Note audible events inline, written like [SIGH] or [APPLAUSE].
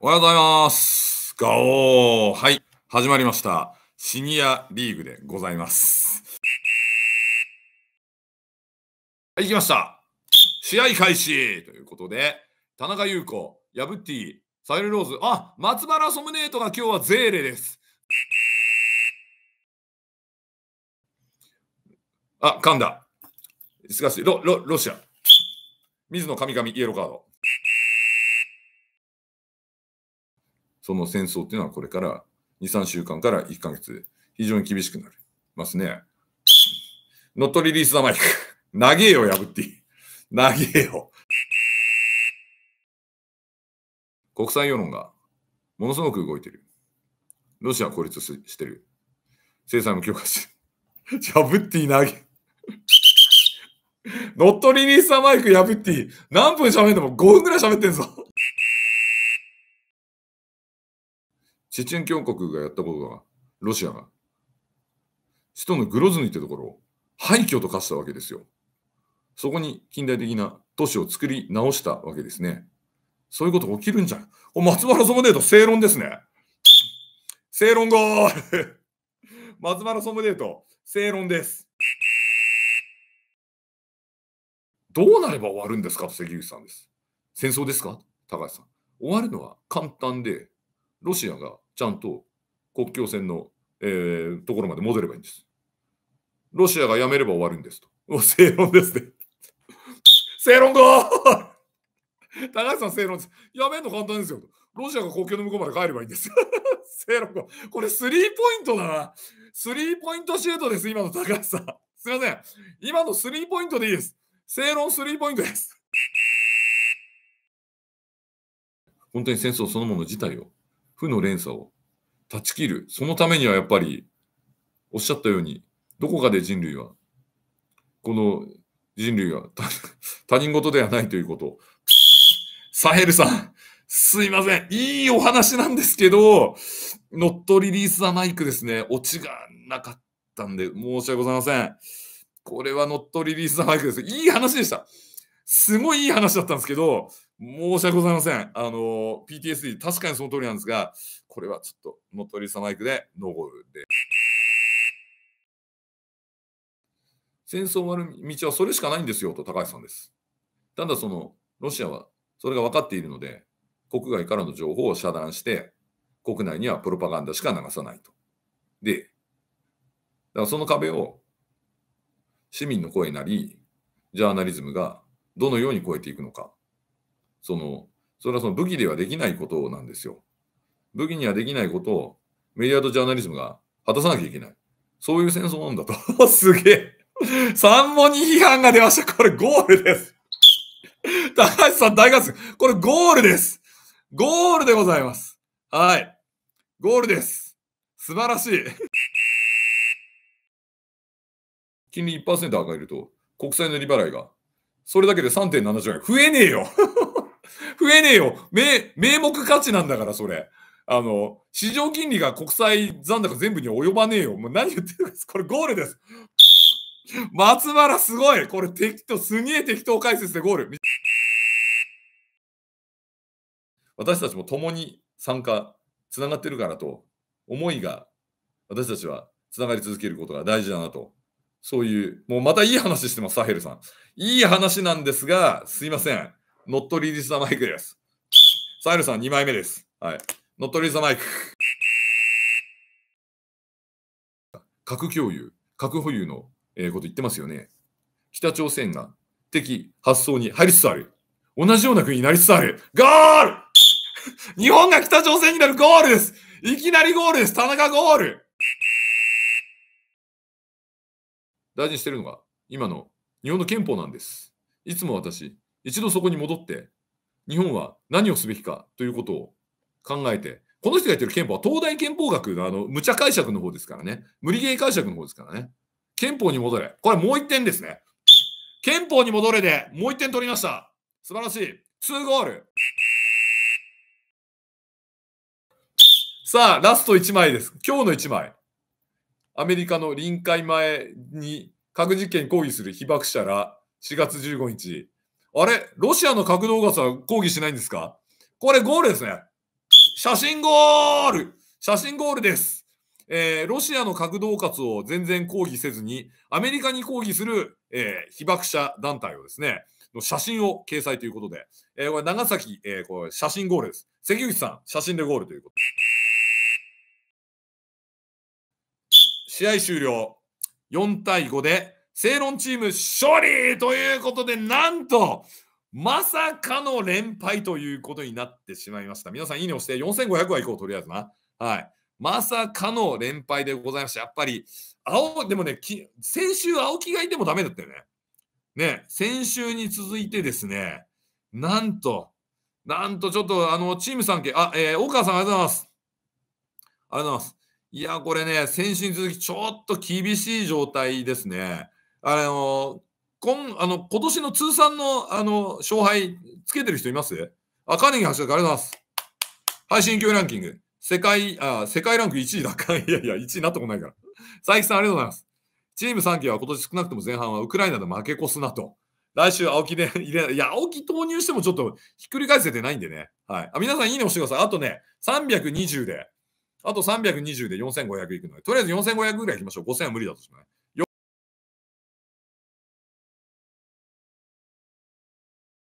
おはようございます。ガオー。はい。始まりました。シニアリーグでございます。はい、行きました。試合開始ということで、田中優子、ヤブッティ、サイルローズ、あ、松原ソムネートが今日はゼーレです。あ、噛んだ。しかし、ロ、ロ、ロシア。水野神々イエローカード。その戦争っていうのはこれから2、3週間から1ヶ月で非常に厳しくなりますね。ノットリリースザマイク。[LAUGHS] 投げよ、破っていい。投げよ。国際世論がものすごく動いてる。ロシアは孤立してる。制裁も強化してる。ジャブッティ投げ。ノットリリースザマイク破っていい。何分喋っても5分ぐらい喋ってんぞ。チェチェン共和国がやったことが、ロシアが、首都のグロズニってところを廃墟と化したわけですよ。そこに近代的な都市を作り直したわけですね。そういうこと起きるんじゃん。お松原ソムデート、正論ですね。正論ゴール [LAUGHS] 松原ソムデート、正論です。どうなれば終わるんですかと関口さんです。戦争ですか高橋さん。終わるのは簡単で、ロシアがちゃんと国境線の、えー、ところまで戻ればいいんです。ロシアがやめれば終わるんですと。もう正論ですね。[LAUGHS] 正論語 [LAUGHS] 高橋さん正論です。やめるの簡単ですよ。ロシアが国境の向こうまで帰ればいいんです。[LAUGHS] 正論語。これスリーポイントだな。スリーポイントシュートです、今の高橋さん。すいません。今のスリーポイントでいいです。正論スリーポイントです。本当に戦争そのもの自体を負の連鎖を断ち切る。そのためにはやっぱり、おっしゃったように、どこかで人類は、この人類は [LAUGHS] 他人事ではないということを、サヘルさん、すいません。いいお話なんですけど、ノットリリース・ザ・マイクですね。オチがなかったんで、申し訳ございません。これはノットリリース・ザ・マイクです。いい話でした。すごいいい話だったんですけど、申し訳ございません。あの、PTSD、確かにその通りなんですが、これはちょっと、ノトリサマイクで、ノーゴールで。戦争終わる道はそれしかないんですよと高橋さんです。ただそのロシアはそれが分かっているので国外からの情報を遮断して国内にはプロパガンダしか流さないと。で、だからその壁を市民の声なりジャーナリズムがどのように超えていくのか。その、それはその武器ではできないことなんですよ。武器にはできないことをメディアとジャーナリズムが果たさなきゃいけない。そういう戦争なんだと。[LAUGHS] すげえ。三問に批判が出ました。これゴールです。高橋さん大合戦。これゴールです。ゴールでございます。はい。ゴールです。素晴らしい。金利1%上がると、国債の利払いが、それだけで3.7兆円。増えねえよ増えねえよ。名、名目価値なんだから、それ。あの、市場金利が国債残高全部に及ばねえよ。もう何言ってるんですこれゴールです。松原すごいこれ適当、すげえ適当解説でゴール。私たちも共に参加、つながってるからと、思いが私たちはつながり続けることが大事だなと。そういう、もうまたいい話してます、サヘルさん。いい話なんですが、すいません。ノットリリスザマイクです。サイルさん2枚目です。はい。ノットリリスザマイク。核共有、核保有の、えー、こと言ってますよね。北朝鮮が敵発想に入りつつある。同じような国になりつつある。ゴール日本が北朝鮮になるゴールですいきなりゴールです田中ゴール大事にしてるのが今の日本の憲法なんです。いつも私、一度そこに戻って、日本は何をすべきかということを考えて、この人が言ってる憲法は東大憲法学のあの無茶解釈の方ですからね。無理ゲー解釈の方ですからね。憲法に戻れ。これもう1点ですね。憲法に戻れでもう1点取りました。素晴らしい。2ゴール。さあ、ラスト1枚です。今日の1枚。アメリカの臨界前に核実験抗議する被爆者ら4月15日、あれロシアの核動画は抗議しないんですかこれゴールですね。写真ゴール写真ゴールです。えー、ロシアの核恫喝を全然抗議せずに、アメリカに抗議する、えー、被爆者団体をですね、の写真を掲載ということで、えー、これ長崎、えー、これ写真ゴールです。関口さん、写真でゴールということ。試合終了。4対5で正論チーム勝利ということで、なんと、まさかの連敗ということになってしまいました。皆さん、いいねをして、4500はいこう、とりあえずな。はい。まさかの連敗でございました。やっぱり、青、でもね、先週、青木がいてもダメだったよね。ね、先週に続いてですね、なんと、なんとちょっと、あの、チーム3け、あ、えー、大川さん、ありがとうございます。ありがとうございます。いや、これね、先週に続き、ちょっと厳しい状態ですね。あの今あの今年の通算のあの勝敗つけてる人います赤ネギ橋田君ありがとうございます。配信技ランキング。世界、あ、世界ランク1位だか。[LAUGHS] いやいや、1位になったことないから。佐伯さんありがとうございます。チーム3期は今年少なくとも前半はウクライナで負け越すなと。来週、青木で [LAUGHS] 入れ、いや、青木投入してもちょっとひっくり返せてないんでね。はい。あ皆さん、いいね押してください。あとね、320で、あと320で4500いくので、とりあえず4500ぐらいいきましょう。5000は無理だとし